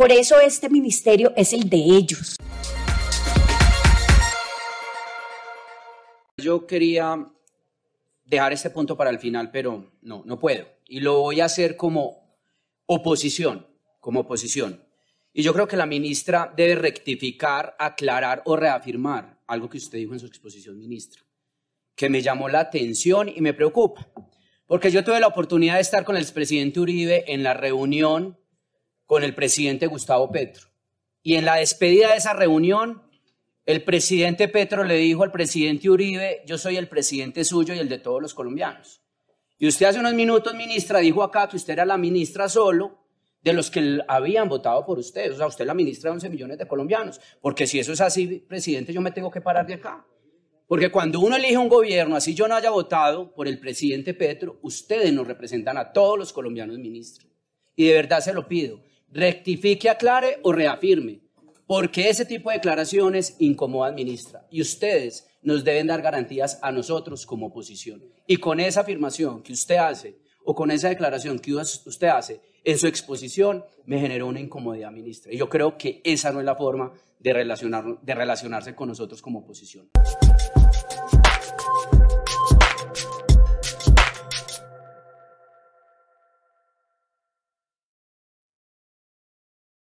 por eso este ministerio es el de ellos. Yo quería dejar este punto para el final, pero no, no puedo. Y lo voy a hacer como oposición, como oposición. Y yo creo que la ministra debe rectificar, aclarar o reafirmar algo que usted dijo en su exposición, ministra, que me llamó la atención y me preocupa. Porque yo tuve la oportunidad de estar con el expresidente Uribe en la reunión con el presidente Gustavo Petro. Y en la despedida de esa reunión, el presidente Petro le dijo al presidente Uribe, yo soy el presidente suyo y el de todos los colombianos. Y usted hace unos minutos, ministra, dijo acá que usted era la ministra solo de los que habían votado por usted. O sea, usted es la ministra de 11 millones de colombianos. Porque si eso es así, presidente, yo me tengo que parar de acá. Porque cuando uno elige un gobierno, así yo no haya votado por el presidente Petro, ustedes nos representan a todos los colombianos ministro Y de verdad se lo pido rectifique, aclare o reafirme, porque ese tipo de declaraciones incomodan, ministra, y ustedes nos deben dar garantías a nosotros como oposición. Y con esa afirmación que usted hace, o con esa declaración que usted hace en su exposición, me generó una incomodidad, ministra. Y yo creo que esa no es la forma de, relacionar, de relacionarse con nosotros como oposición.